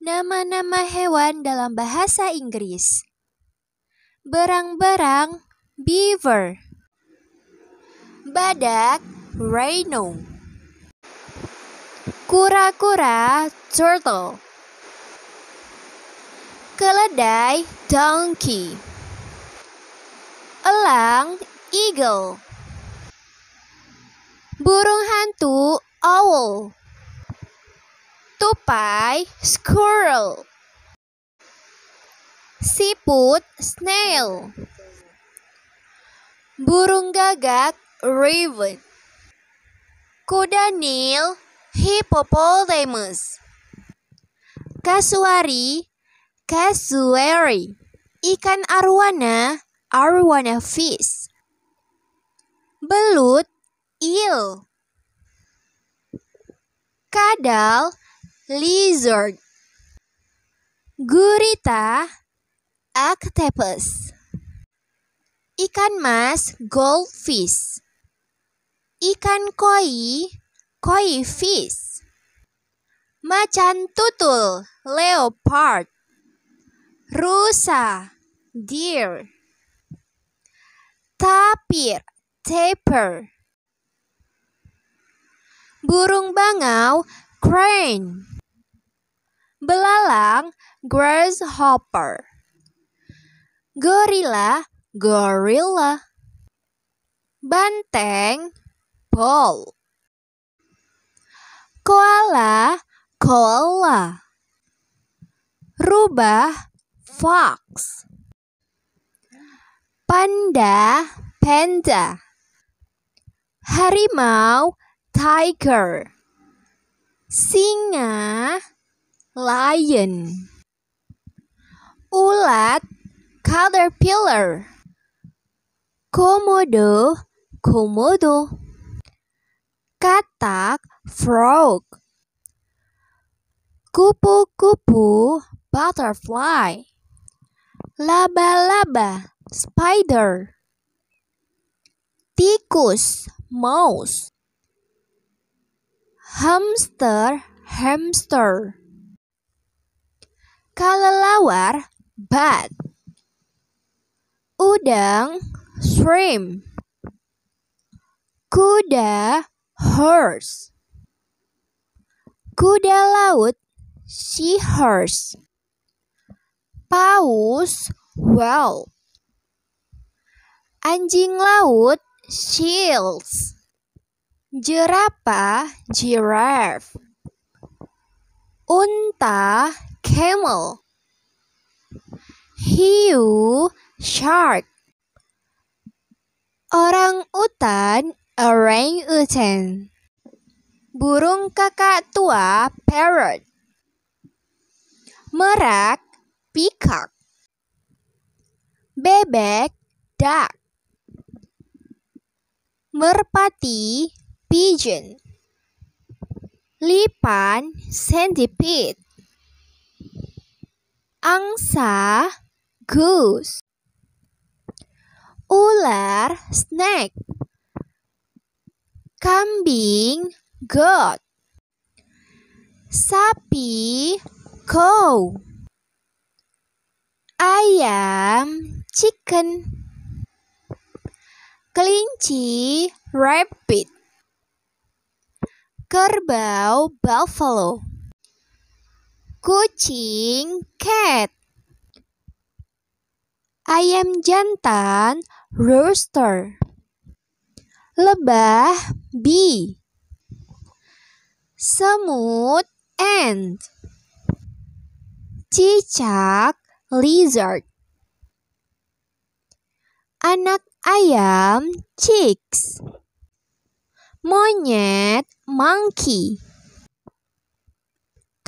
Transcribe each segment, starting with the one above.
Nama-nama hewan dalam bahasa Inggris. Berang-berang beaver. Badak rhino. Kura-kura turtle. Keledai donkey. Elang eagle. Burung hantu owl tupai squirrel siput snail burung gagak raven kuda nil hippopotamus kasuari kasuari, ikan arwana arwana fish belut eel kadal lizard gurita octopus ikan mas goldfish ikan koi koi fish macan tutul leopard rusa deer tapir Tapir, burung bangau crane Belalang, grasshopper. Gorila, gorilla. Banteng, ball. Koala, koala. Rubah, fox. Panda, panda. Harimau, tiger. Singa, lion ulat caterpillar komodo komodo katak frog kupu-kupu butterfly laba-laba spider tikus mouse hamster hamster kelelawar bat udang shrimp kuda horse kuda laut seahorse paus whale anjing laut seals jerapah giraffe unta camel hiu shark orang utan orang utan burung kakak tua parrot merak peacock bebek duck merpati pigeon lipan centipede angsa goose ular snake kambing goat sapi cow ayam chicken kelinci rabbit kerbau buffalo Kucing cat. Ayam jantan rooster. Lebah bee. Semut ant. Cicak lizard. Anak ayam chicks. Monyet monkey.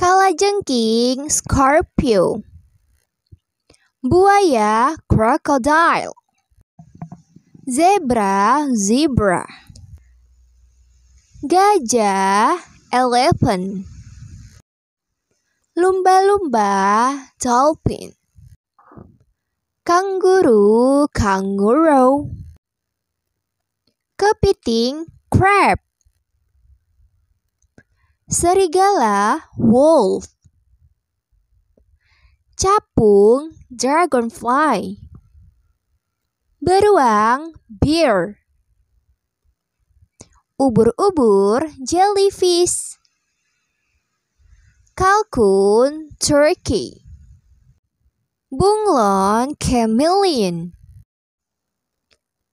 Kalajengking Scorpio Buaya Crocodile Zebra Zebra Gajah Elephant Lumba-lumba Dolphin Kanguru Kanguru Kepiting Crab serigala wolf, capung dragonfly, beruang bear, ubur-ubur jellyfish, kalkun turkey, bunglon chameleon,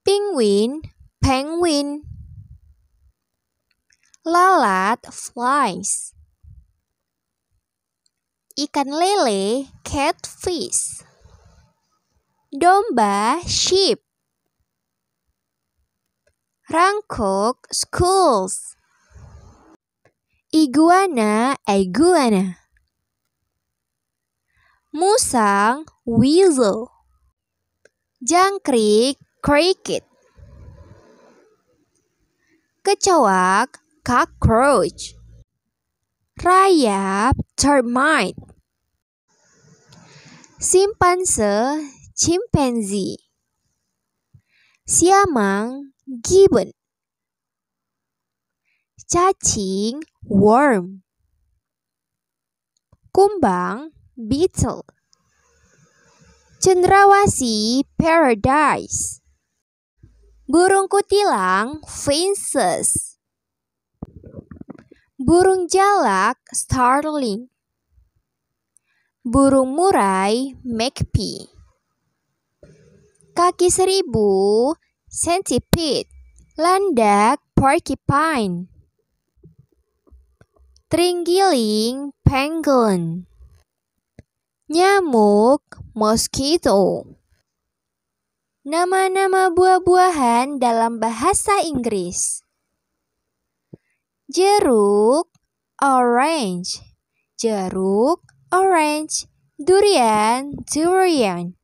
penguin penguin lalat flies. Ikan lele catfish. Domba sheep. Rangkuk schools. Iguana iguana. Musang weasel. Jangkrik cricket kecoak cockroach rayap termite simpanse chimpanzee siamang gibbon cacing worm kumbang beetle cendrawasi paradise burung kutilang finches Burung jalak, starling. Burung murai, magpie. Kaki seribu, centipede. Landak, porcupine. Terenggiling, penguin. Nyamuk, mosquito. Nama-nama buah-buahan dalam bahasa Inggris jeruk orange jeruk orange durian durian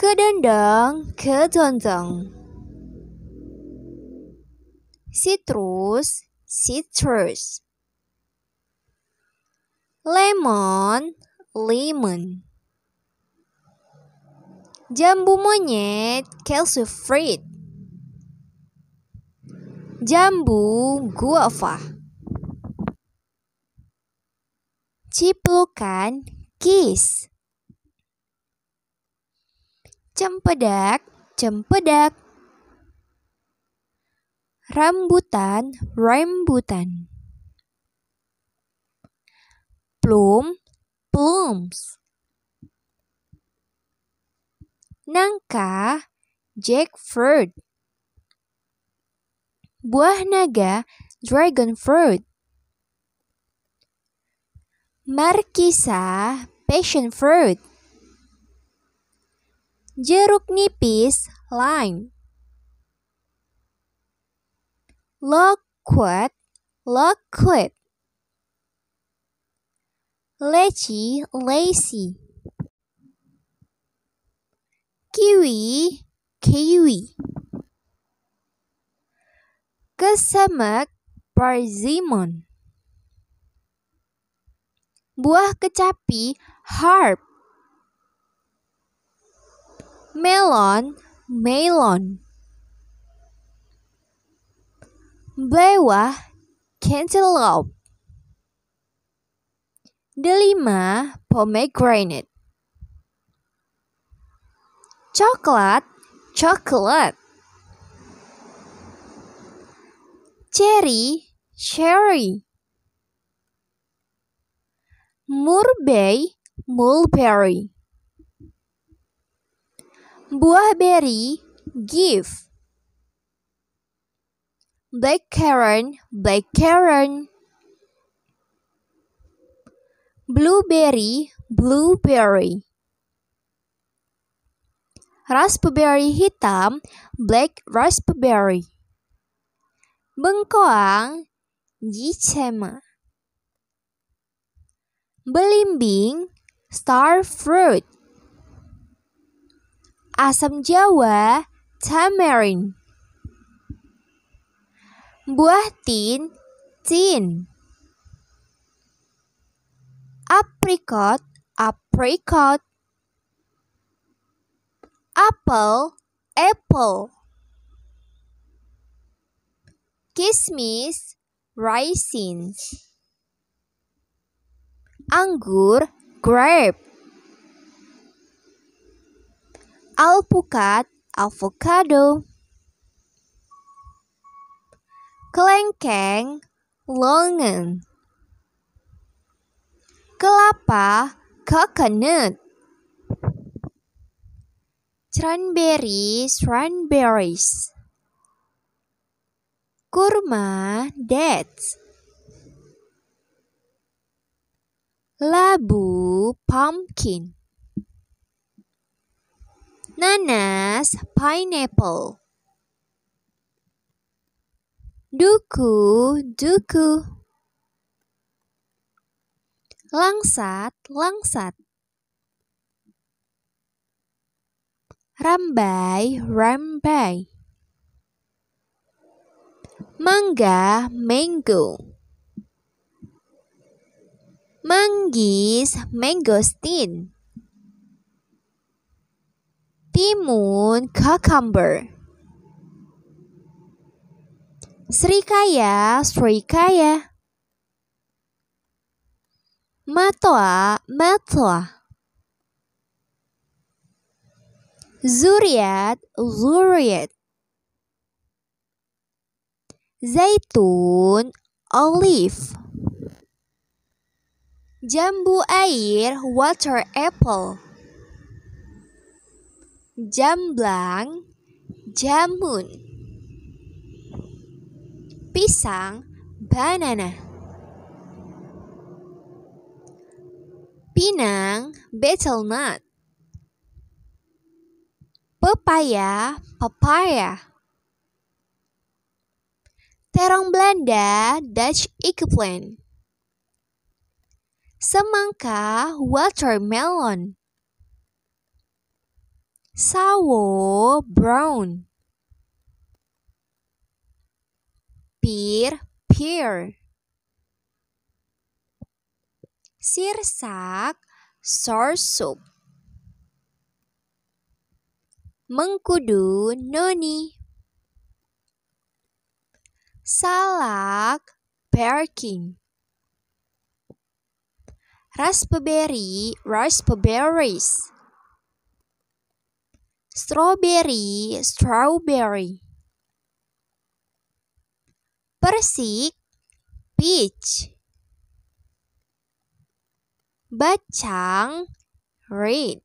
kedendang kedondong citrus citrus lemon lemon jambu monyet calcium fruit Jambu guava. Ciplukan kis. Cempedak, cempedak. Rambutan, rambutan. Plum, plums. Nangka, jackfruit. Buah naga, dragon fruit. Markisa, passion fruit. Jeruk nipis, lime. Loquat, loquat. Leci, lacy. Kiwi, kiwi. Kesemek persimmon. Buah kecapi harp. Melon melon. Bawah cantaloupe. Delima pomegranate. Coklat coklat. Cherry, cherry. Murbei, mulberry. Buah beri, give. Blackcurrant, blackcurrant. Blueberry, blueberry. Raspberry hitam, black raspberry bengkoang, jicema. Belimbing, star fruit. Asam Jawa, tamarin, Buah tin, tin. Apricot, apricot. Apple, apple kismis, raisins. Anggur, grape. Alpukat, avocado. Kelengkeng, longan. Kelapa, coconut. Cranberry, cranberries kurma dates labu pumpkin nanas pineapple duku duku langsat langsat rambai rambai Mangga, mango. Manggis, mangosteen. Timun, cucumber. Srikaya, srikaya. Matoa, matoa. Zuriat, zuriat zaitun, olive. Jambu air, water apple. Jamblang, jamun. Pisang, banana. Pinang, betel nut. Pepaya, papaya. Terong Belanda, Dutch eggplant. Semangka, watermelon. Sawo, brown. Pir, pear. Sirsak, sour soup. Mengkudu, noni salak, parking. Raspberry, raspberries. Strawberry, strawberry. Persik, peach. Bacang, red.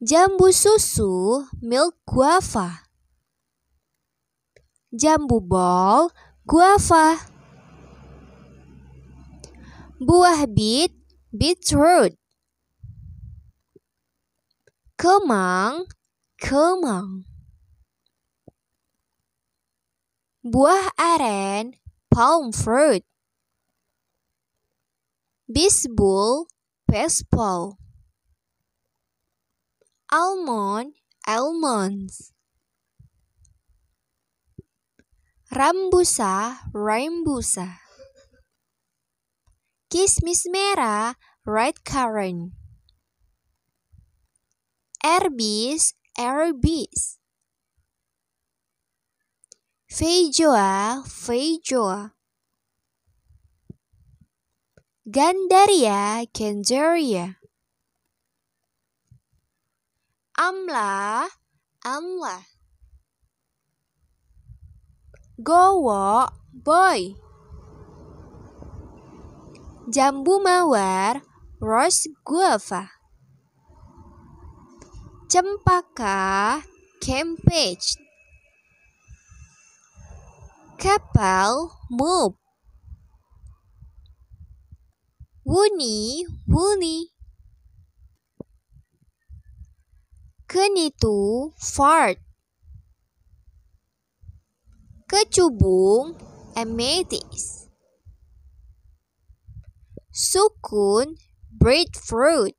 Jambu susu, milk guava jambu bol, guava. Buah bit, beetroot. Kemang, kemang. Buah aren, palm fruit. Bisbol, baseball. Almond, almonds. Rambusa, rambusa. Kismis merah, red currant. Erbis, erbis. Feijoa, feijoa. Gandaria, gandaria. Amla, amla gowo boy jambu mawar rose guava cempaka cabbage kapal move wuni wuni kenitu fart kecubung, amethyst. Sukun, breadfruit.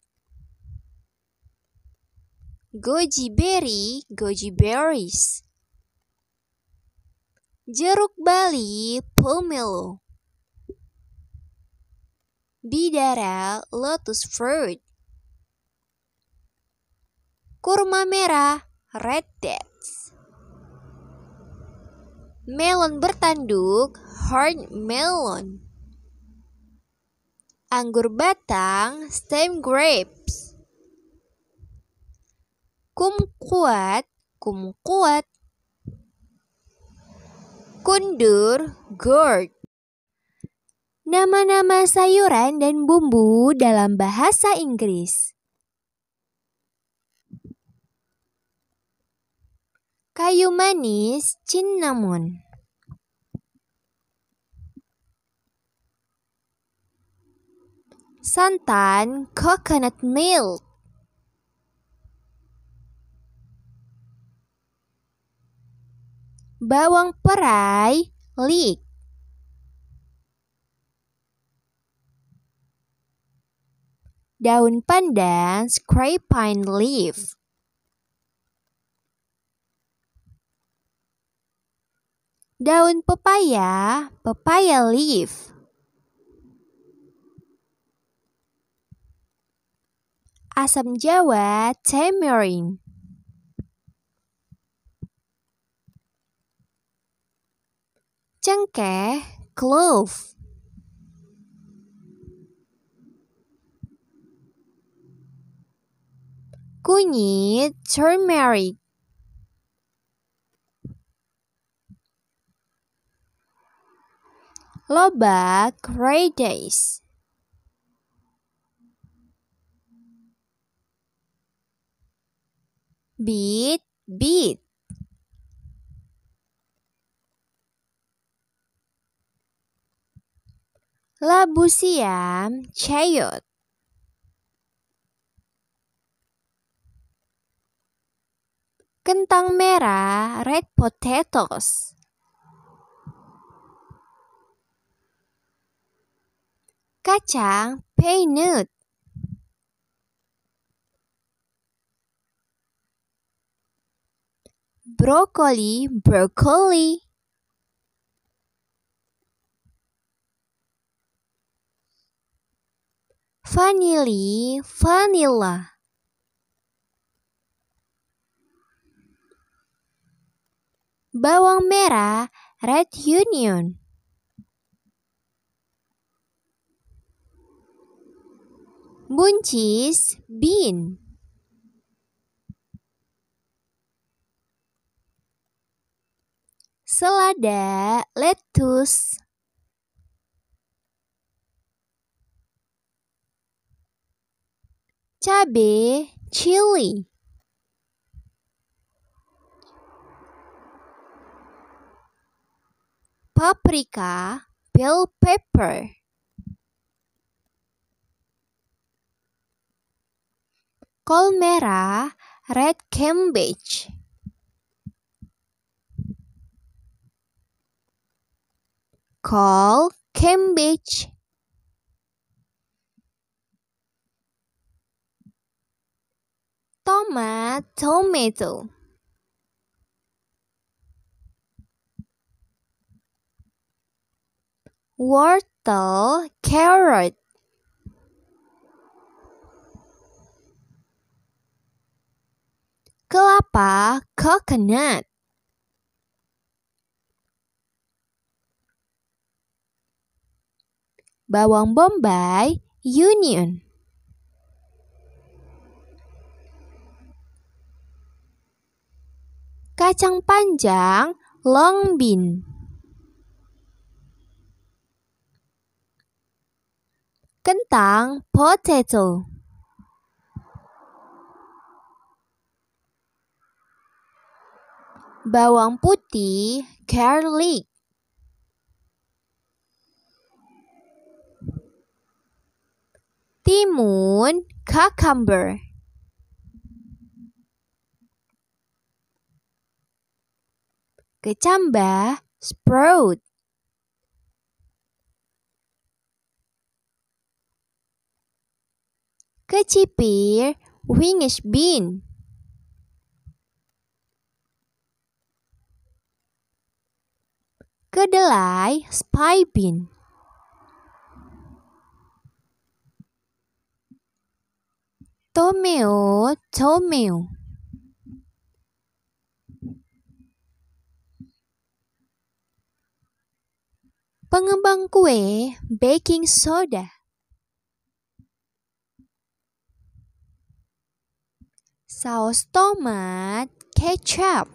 Goji berry, goji berries. Jeruk Bali, pomelo. Bidara, lotus fruit. Kurma merah, red date. Melon bertanduk, hard melon. Anggur batang, stem grapes. Kumquat, kumquat. Kundur, gourd. Nama-nama sayuran dan bumbu dalam bahasa Inggris. Kayu manis cinnamon. Santan coconut milk. Bawang perai leek. Daun pandan scrape pine leaf. Daun pepaya, pepaya leaf. Asam Jawa, tamarind. Cengkeh, clove. Kunyit, turmeric. Loba Days. Beat, beat. Labu siam, chayot. Kentang merah, red potatoes. kacang peanut. Brokoli, brokoli. Vanili, vanilla. Bawang merah, red union. buncis bean selada lettuce cabe chili paprika bell pepper kol merah, red cabbage. Kol cabbage. Tomat, tomato. Wortel, carrot. kelapa coconut bawang bombay union kacang panjang long bean kentang potato bawang putih, garlic. Timun, cucumber. Kecambah, sprout. Kecipir, wingish bean. Kedelai spy bean. Tomeo, tomeo. Pengembang kue baking soda. Saus tomat, ketchup.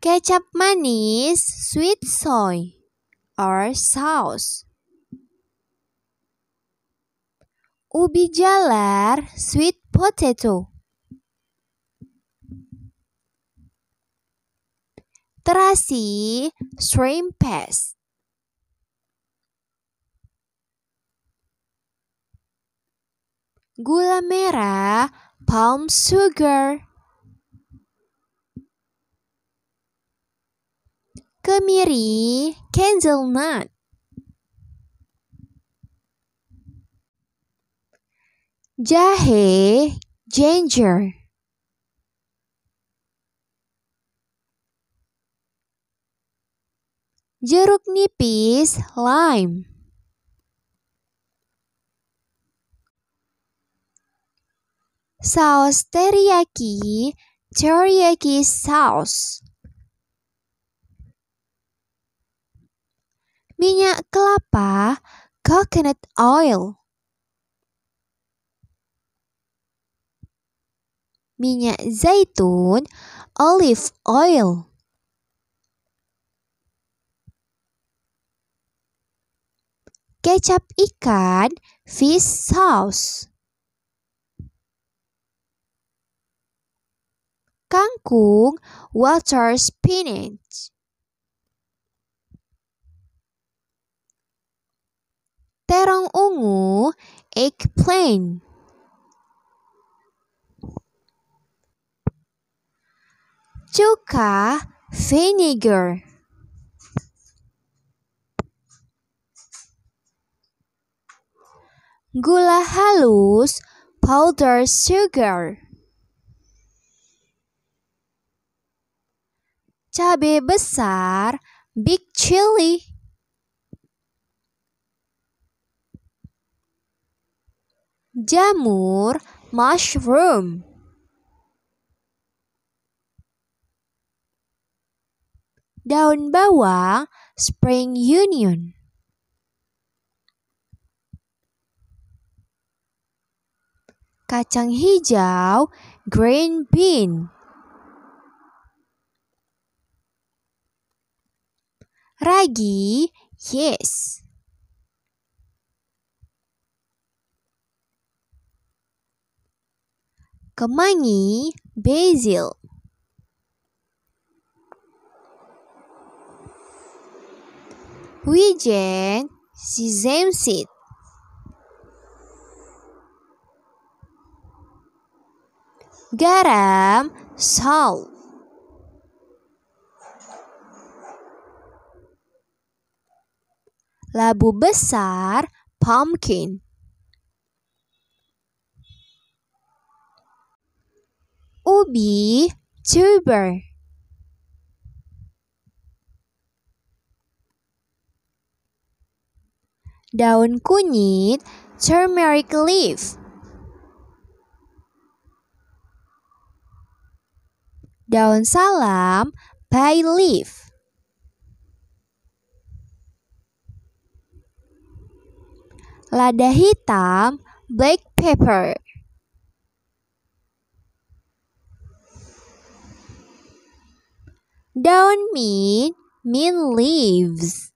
Kecap manis, sweet soy, or sauce. Ubi jalar, sweet potato. Terasi, shrimp paste. Gula merah, palm sugar. kemiri, candle nut. Jahe, ginger. Jeruk nipis, lime. Saus teriyaki, teriyaki sauce. minyak kelapa, coconut oil. Minyak zaitun, olive oil. Kecap ikan, fish sauce. Kangkung, water spinach. terong ungu, eggplant. Cuka, vinegar. Gula halus, powder sugar. Cabai besar, big chili. jamur mushroom daun bawang spring union kacang hijau green bean ragi yes kemangi, basil. Wijen, sesame seed. Garam, salt. Labu besar, pumpkin. ubi tuber daun kunyit turmeric leaf daun salam bay leaf lada hitam black pepper Daun mean mean leaves.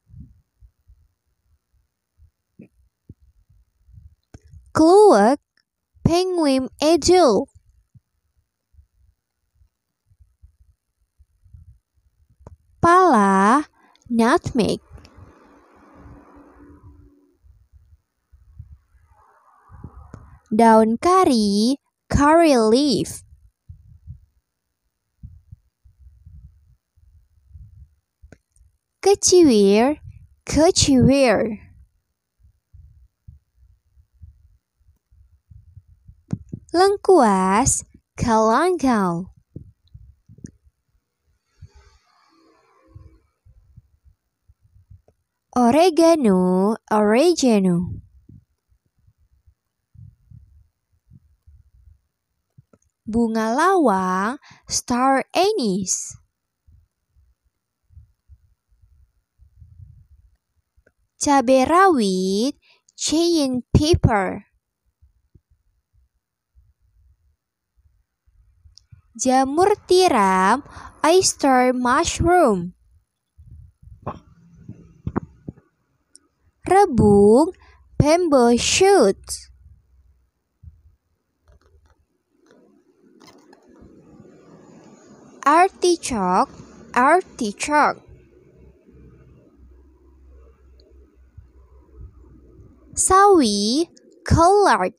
Kluwak penguin ejul. Pala nutmeg. Daun kari curry leaf. keciwir, keciwir. Lengkuas, kelangkau. Oregano, oregano. Bunga lawang, star anise. Cabai rawit, cayenne pepper. Jamur tiram, oyster mushroom. Rebung, bamboo shoots. artichoke, artichoke. sawi colored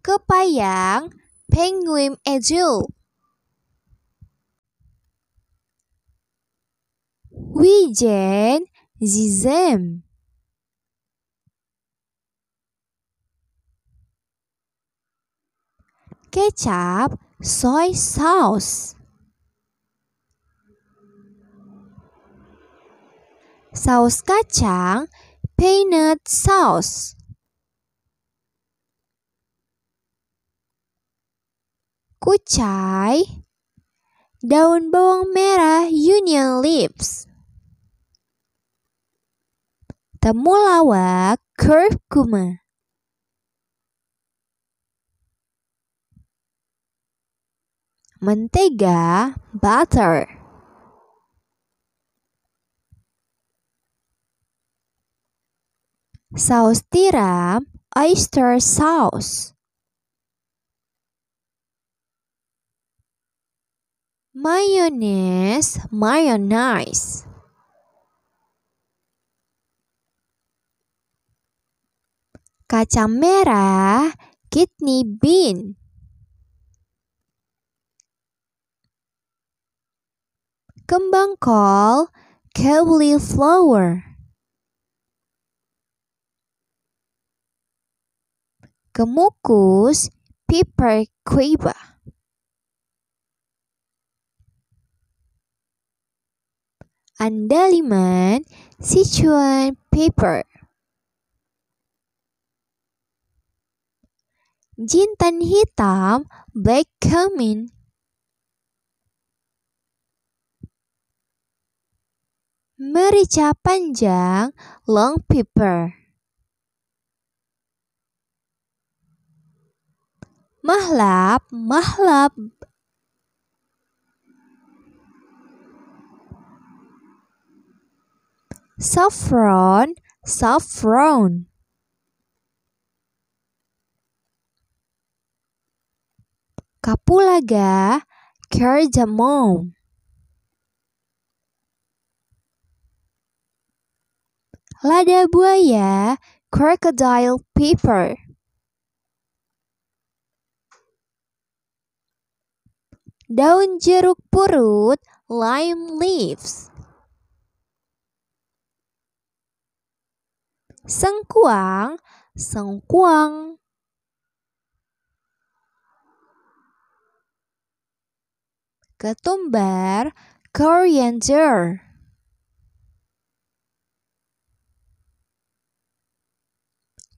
kepayang penguin azul wijen zizem kecap soy sauce Saus kacang, peanut sauce. Kucai, daun bawang merah union leaves. Temulawak, curcuma. Mentega, butter. Saus tiram, oyster sauce. Mayonnaise, mayonnaise. Kacang merah, kidney bean. Kembang kol, cauliflower. Kemukus pipercuiba. Andaliman Sichuan Paper Jintan hitam Black Cumin Merica panjang Long Pepper Mahlab, mahlab. Saffron, saffron. Kapulaga, cardamom. Lada buaya, crocodile pepper. daun jeruk purut, lime leaves. Sengkuang, sengkuang. Ketumbar, coriander.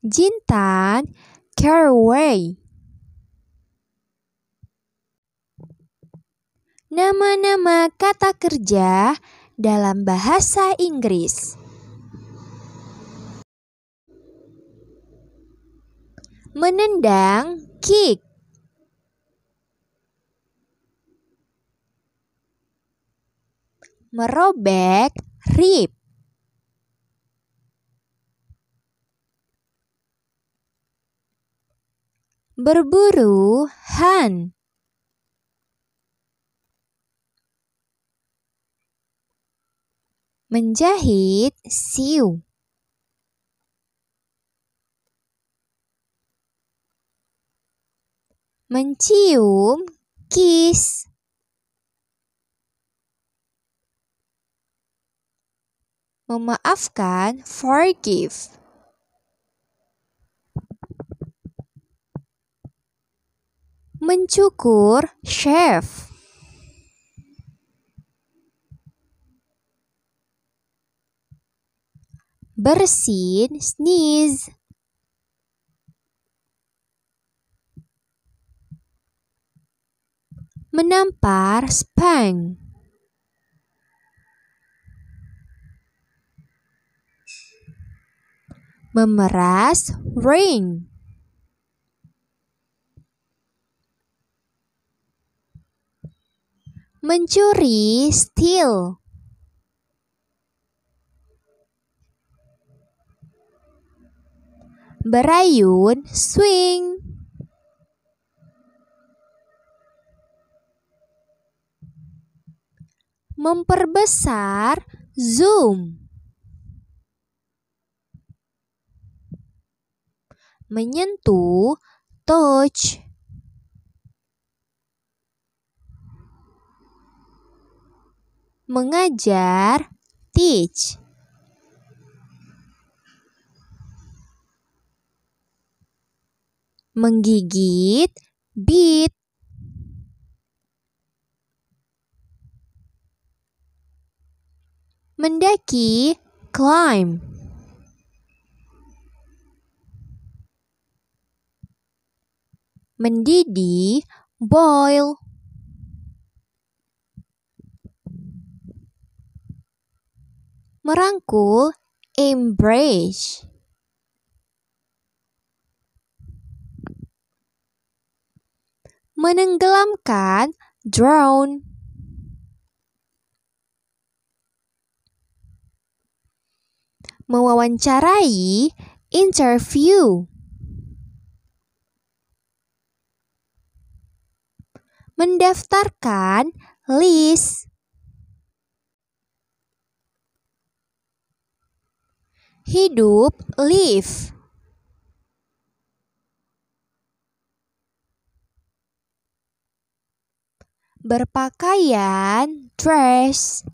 Jintan, caraway. Nama-nama kata kerja dalam bahasa Inggris. Menendang kick. Merobek rip, Berburu hunt. menjahit siu. Mencium kis. Memaafkan forgive. Mencukur shave. bersin, sneeze. Menampar, spank. Memeras, ring. mencuri, steal. berayun swing. Memperbesar zoom. Menyentuh touch. Mengajar teach. menggigit, bit. Mendaki, climb. Mendidih, boil. Merangkul, embrace. menenggelamkan, drone. Mewawancarai, interview. Mendaftarkan, list. Hidup, live. berpakaian dress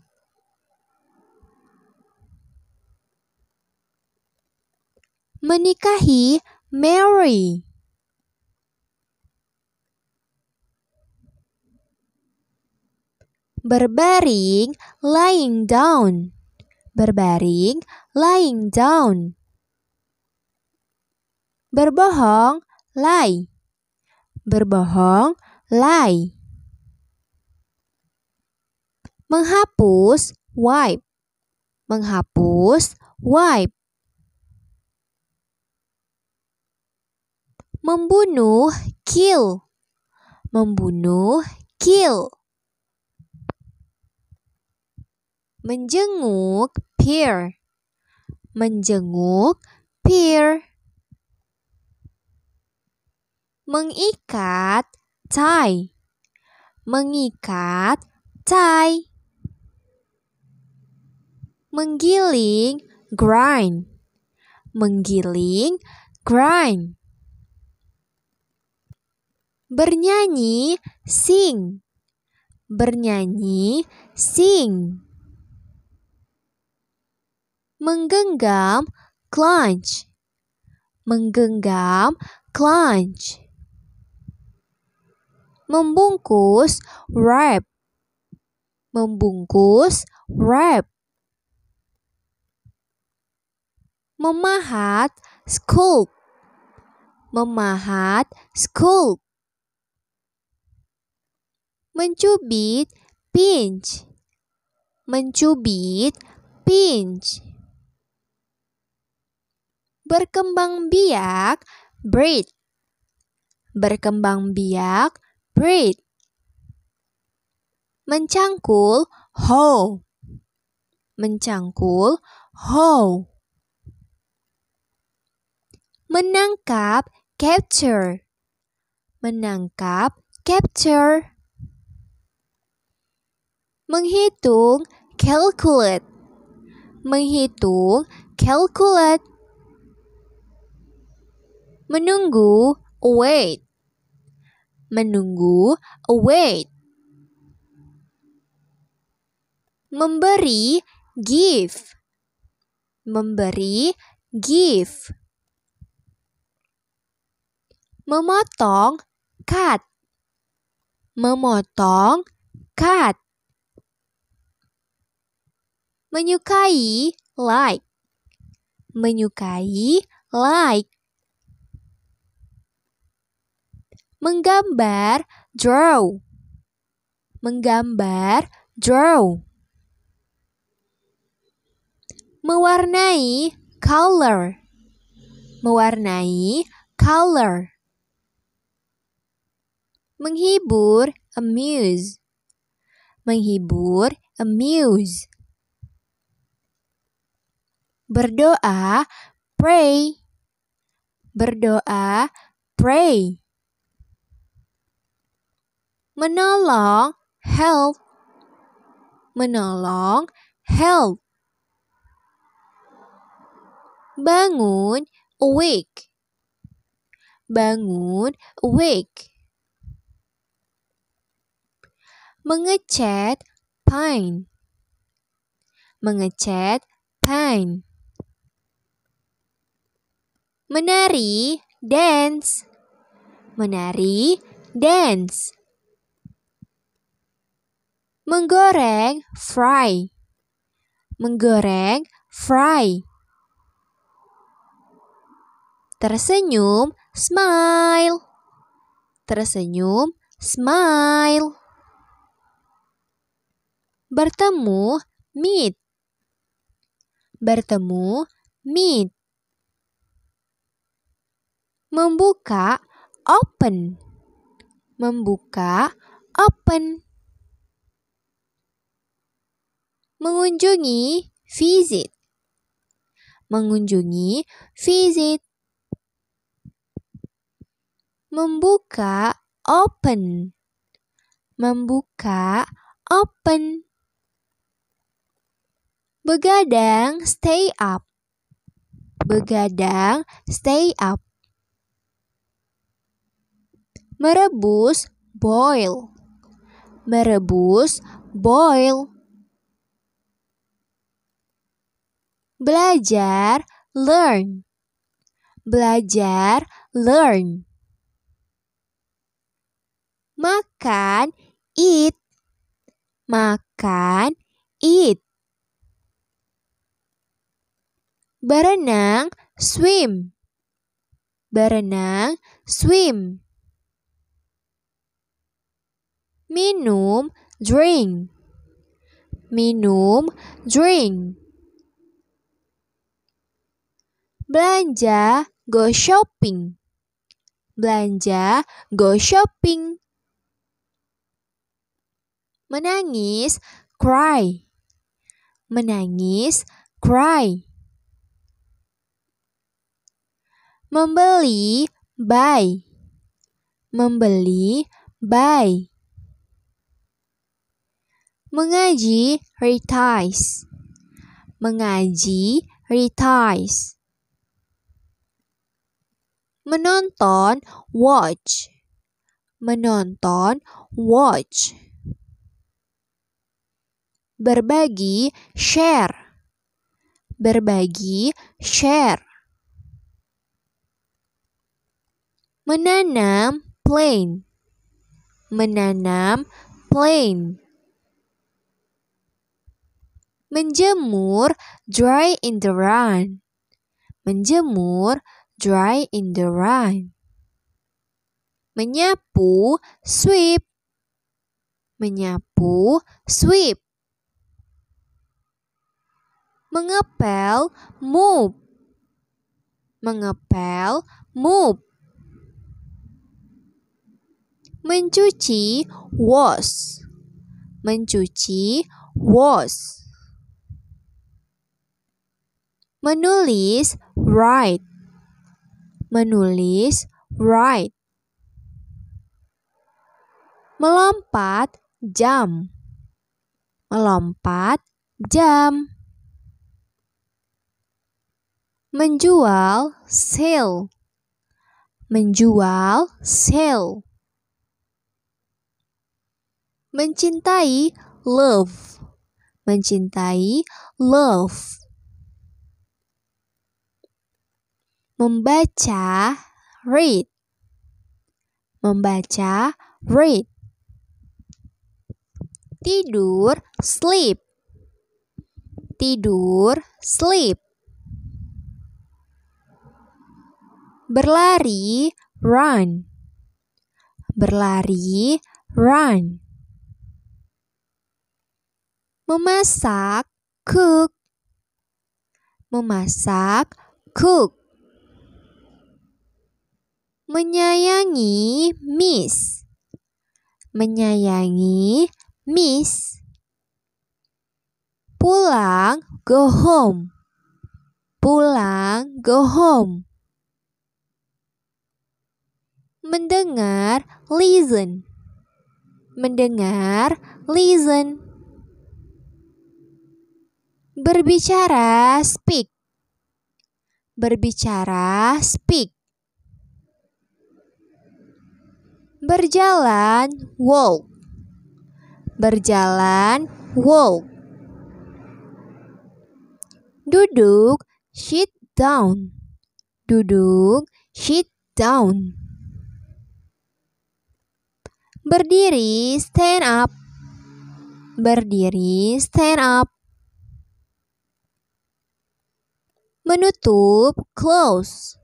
menikahi Mary berbaring lying down berbaring lying down berbohong lie berbohong lie Menghapus, wipe. Menghapus, wipe. Membunuh, kill. Membunuh, kill. Menjenguk, peer. Menjenguk, peer. Mengikat, tie. Mengikat, tie menggiling, grind. Menggiling, grind. Bernyanyi, sing. Bernyanyi, sing. Menggenggam, clench, Menggenggam, clench, Membungkus, wrap. Membungkus, wrap memahat sculpt memahat sculpt mencubit pinch mencubit pinch berkembang biak breed berkembang biak breed mencangkul hoe, mencangkul hoe. Menangkap, capture. Menangkap, capture. Menghitung, calculate. Menghitung, calculate. Menunggu, wait. Menunggu, wait. Memberi, give. Memberi, give memotong cut memotong cut menyukai like menyukai like menggambar draw menggambar draw mewarnai color mewarnai color Menghibur, amuse. Menghibur, amuse. Berdoa, pray. Berdoa, pray. Menolong, help. Menolong, help. Bangun, awake. Bangun, awake. mengecat paint mengecat paint menari dance menari dance menggoreng fry menggoreng fry tersenyum smile tersenyum smile bertemu meet bertemu meet membuka open membuka open mengunjungi visit mengunjungi visit membuka open membuka open Begadang, stay up. Begadang, stay up. Merebus, boil. Merebus, boil. Belajar, learn. Belajar, learn. Makan, eat. Makan, eat. Berenang, swim. Berenang, swim. Minum, drink. Minum, drink. Belanja, go shopping. Belanja, go shopping. Menangis, cry. Menangis, cry. membeli buy membeli buy mengaji retise, mengaji retise, menonton watch menonton watch berbagi share berbagi share menanam plain menanam plain menjemur dry in the rain menjemur dry in the rain menyapu sweep menyapu sweep mengepel move mengepel move Mencuci wash, Mencuci wash, Menulis write. Menulis write. Melompat jam. Melompat jam. Menjual sale. Menjual sale mencintai love mencintai love membaca read membaca read tidur sleep tidur sleep berlari run berlari run Memasak, cook. Memasak, cook. Menyayangi, miss. Menyayangi, miss. Pulang, go home. Pulang, go home. Mendengar, listen. Mendengar, listen Berbicara, speak. Berbicara, speak. Berjalan, walk. Berjalan, walk. Duduk, sit down. Duduk, sit down. Berdiri, stand up. Berdiri, stand up menutup close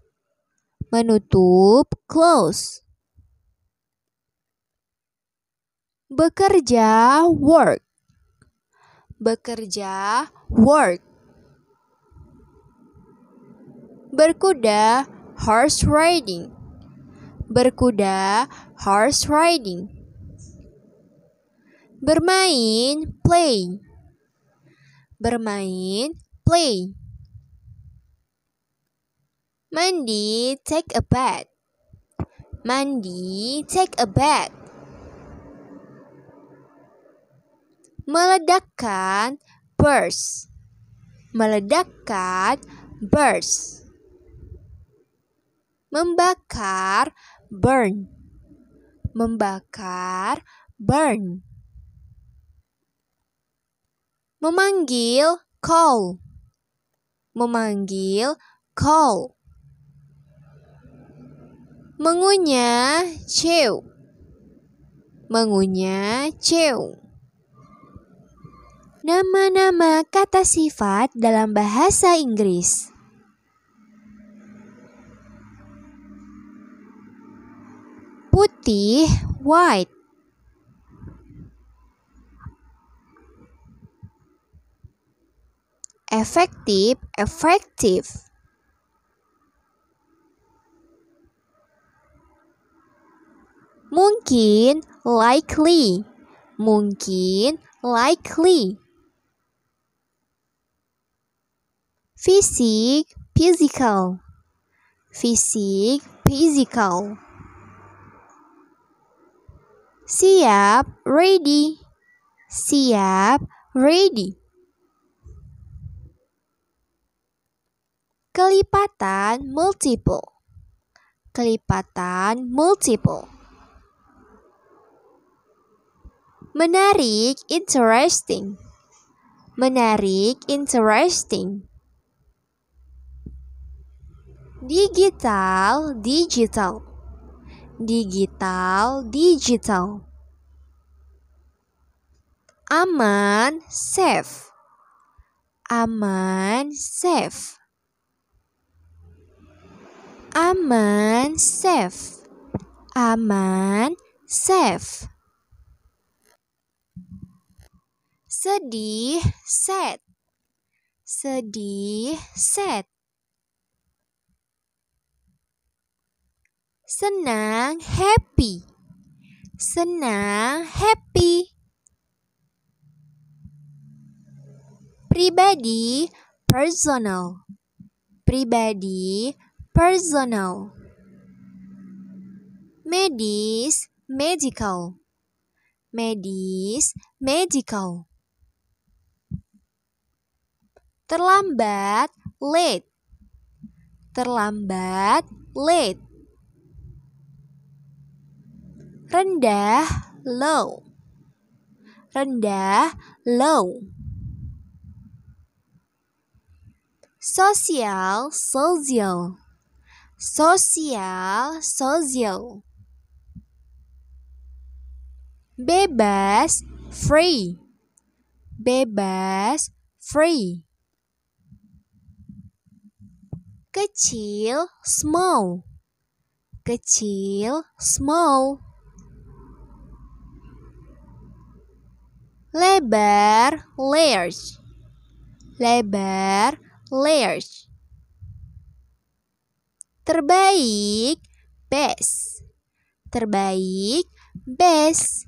menutup close bekerja work bekerja work berkuda horse riding berkuda horse riding bermain play bermain play Mandi, take a bath. Mandi, take a bath. Meledakkan, burst. Meledakkan, burst. Membakar, burn. Membakar, burn. Memanggil, call. Memanggil, call mengunyah ceu mengunyah ceu Nama-nama kata sifat dalam bahasa Inggris Putih, white Efektif, effective, effective. Mungkin likely. Mungkin likely. Fisik physical. Fisik physical. Siap ready. Siap ready. Kelipatan multiple. Kelipatan multiple. Menarik, interesting. Menarik, interesting. Digital, digital. Digital, digital. Aman, safe. Aman, safe. Aman, safe. Aman, safe. sedih, sad. Sedih, sad. Senang, happy. Senang, happy. Pribadi, personal. Pribadi, personal. Medis, medical. Medis, medical terlambat late terlambat late rendah low rendah low sosial sosial sosial sosial bebas free bebas free kecil small kecil small lebar large lebar large terbaik best terbaik best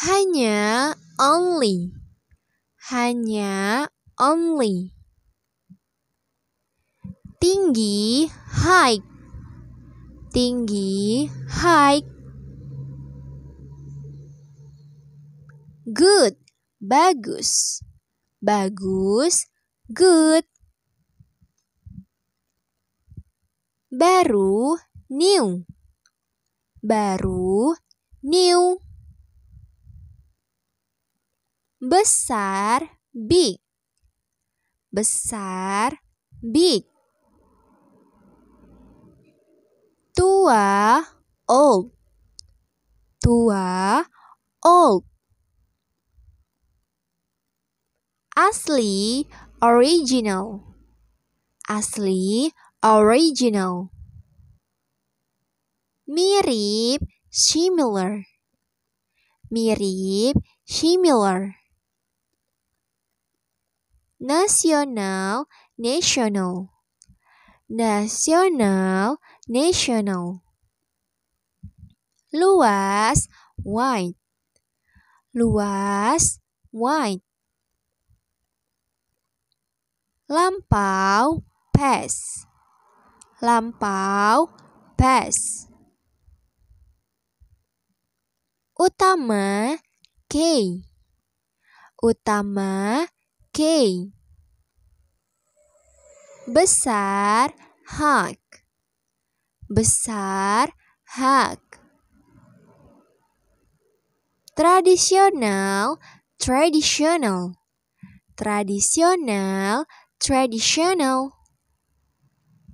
hanya only hanya only tinggi high tinggi high good bagus bagus good baru new baru new besar big besar big tua old tua old asli original asli original mirip similar mirip similar nasional national nasional national. Luas, wide. Luas, wide. Lampau, pass. Lampau, pass. Utama, K. Utama, K. Besar, hak besar hak. Tradisional, tradisional Tradisional, tradisional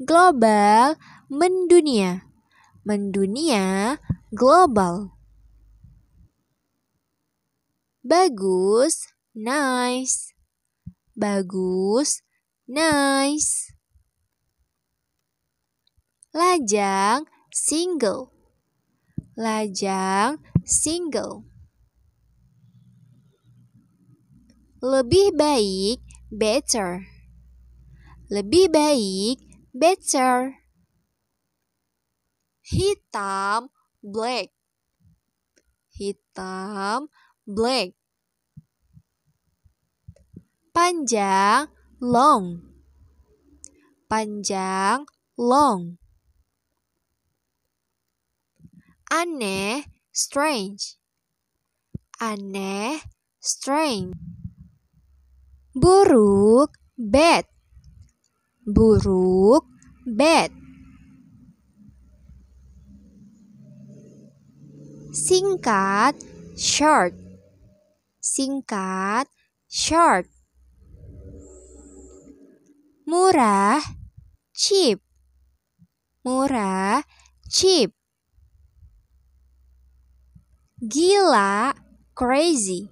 Global, mendunia. Mendunia, global. Bagus, nice. Bagus, nice lajang single lajang single lebih baik better lebih baik better hitam black hitam black panjang long panjang long aneh, strange. Aneh, strange. Buruk, bad. Buruk, bad. Singkat, short. Singkat, short. Murah, cheap. Murah, cheap gila, crazy.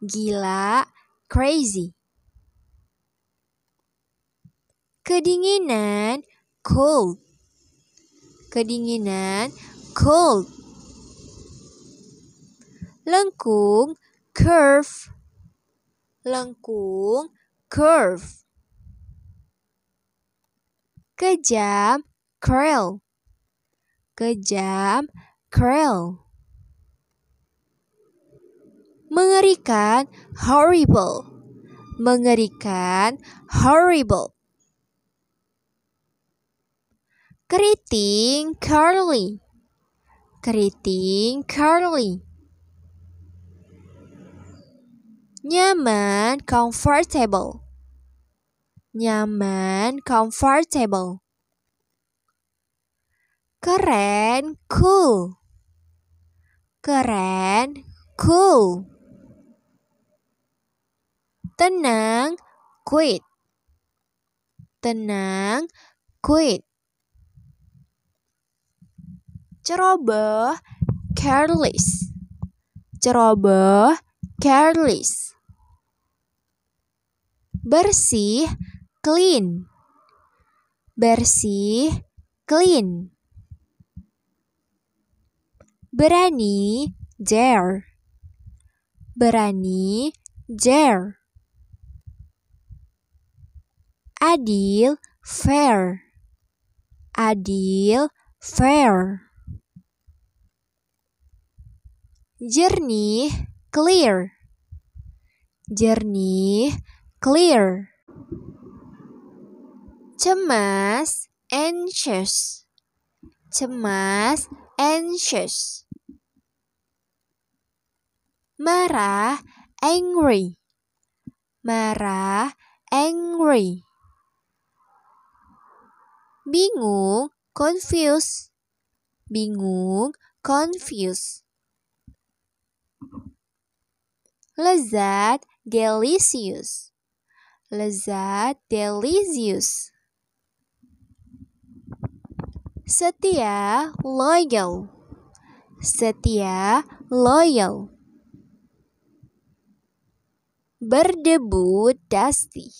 Gila, crazy. Kedinginan, cold. Kedinginan, cold. Lengkung, curve. Lengkung, curve. Kejam, curl. Kejam, curl mengerikan, horrible, mengerikan, horrible. Keriting, curly, keriting, curly. Nyaman, comfortable, nyaman, comfortable. Keren, cool. Keren, cool. Tenang, quit. Tenang, quit. Ceroboh, careless. Ceroboh, careless. Bersih, clean. Bersih, clean. Berani, dare. Berani, dare adil, fair. Adil, fair. Jernih, clear. Jernih, clear. Cemas, anxious. Cemas, anxious. Marah, angry. Marah, angry bingung, confuse. Bingung, confuse. Lezat, delicious. Lezat, delicious. Setia, loyal. Setia, loyal. Berdebu, dusty.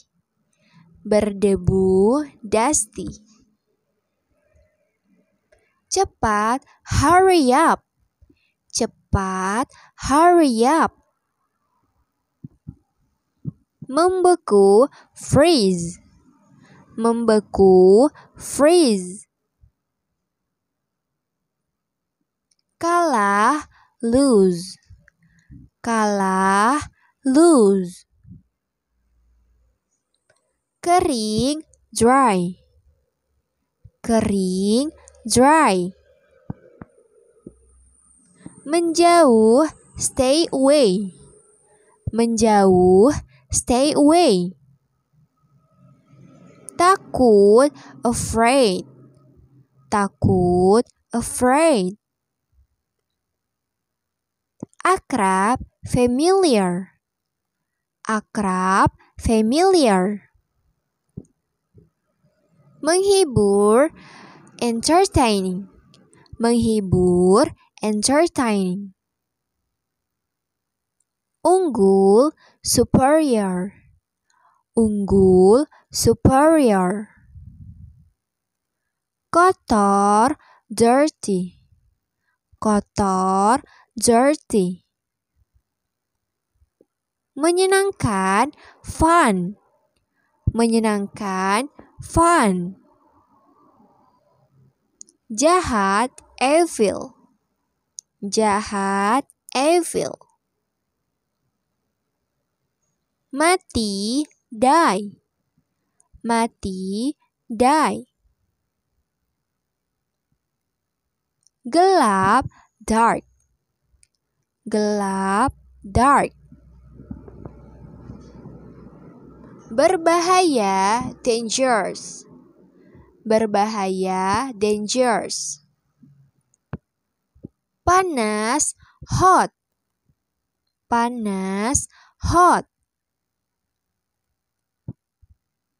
Berdebu, dusty. Cepat, hurry up. Cepat, hurry up. Membeku, freeze. Membeku, freeze. Kalah, lose. Kalah, lose kering dry kering dry. Menjauh, stay away. Menjauh, stay away. Takut, afraid. Takut, afraid. Akrab, familiar. Akrab, familiar. Menghibur, entertaining menghibur entertaining unggul superior unggul superior kotor dirty kotor dirty menyenangkan fun menyenangkan fun jahat evil jahat evil mati die mati die gelap dark gelap dark berbahaya dangerous berbahaya, dangerous. Panas, hot. Panas, hot.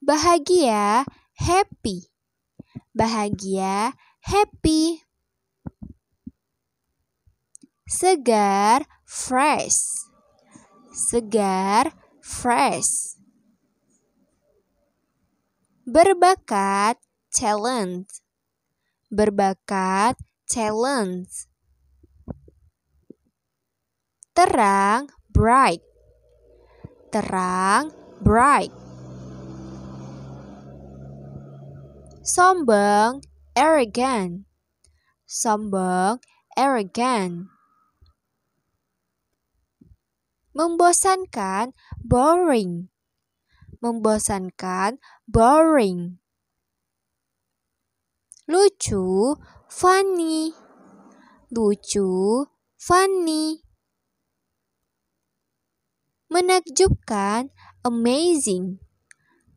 Bahagia, happy. Bahagia, happy. Segar, fresh. Segar, fresh. Berbakat, talent berbakat talent terang bright terang bright sombong arrogant sombong arrogant membosankan boring membosankan boring lucu, funny, lucu, funny. Menakjubkan, amazing,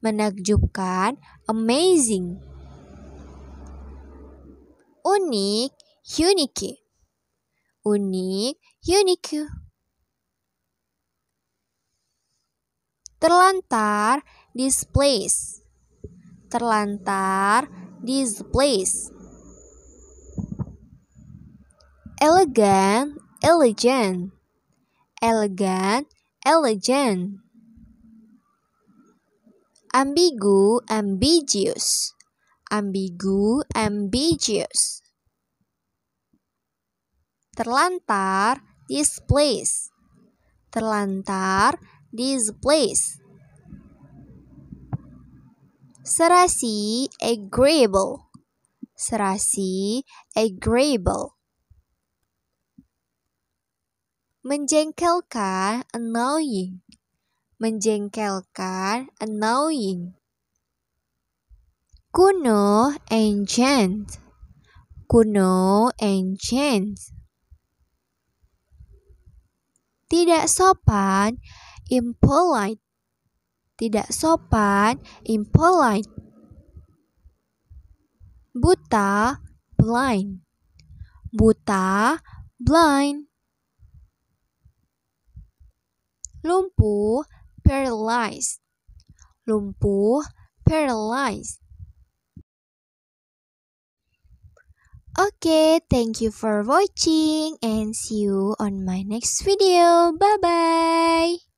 menakjubkan, amazing. Unik, unique, unik, unique. Terlantar, displace, terlantar, this place. Elegant, elegant. Elegant, elegant. Ambigu, ambiguous. Ambigu, ambiguous. Terlantar, displaced. Terlantar, displaced serasi agreeable serasi agreeable menjengkelkan annoying menjengkelkan annoying kuno ancient. kuno ancient. tidak sopan impolite tidak sopan, impolite. Buta, blind. Buta, blind. Lumpuh, paralyzed. Lumpuh, paralyzed. Okay, thank you for watching and see you on my next video. Bye bye.